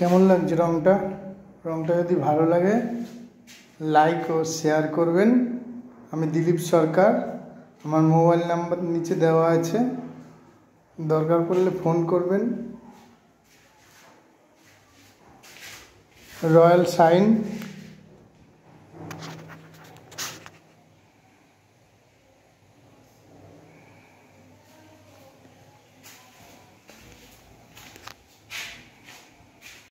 কেমন লাগছে রঙটা রঙটা যদি ভালো লাগে লাইক ও শেয়ার করবেন আমি দিলীপ সরকার আমার মোবাইল নাম্বার নিচে দেওয়া আছে দরকার পড়লে ফোন করবেন রয়্যাল সাইন